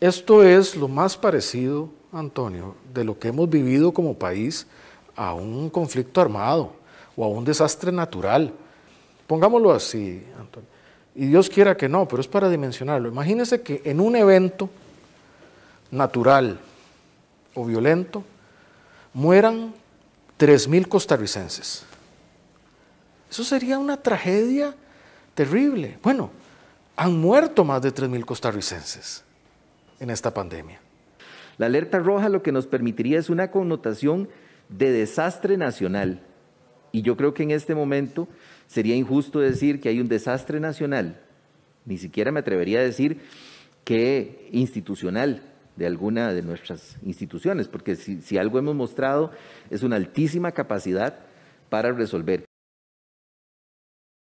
Esto es lo más parecido, Antonio, de lo que hemos vivido como país a un conflicto armado o a un desastre natural. Pongámoslo así, Antonio. Y Dios quiera que no, pero es para dimensionarlo. Imagínense que en un evento natural o violento mueran 3.000 costarricenses. Eso sería una tragedia terrible. Bueno, han muerto más de 3.000 costarricenses en esta pandemia. La alerta roja lo que nos permitiría es una connotación de desastre nacional. Y yo creo que en este momento sería injusto decir que hay un desastre nacional. Ni siquiera me atrevería a decir que institucional de alguna de nuestras instituciones, porque si, algo hemos mostrado es una altísima capacidad para resolver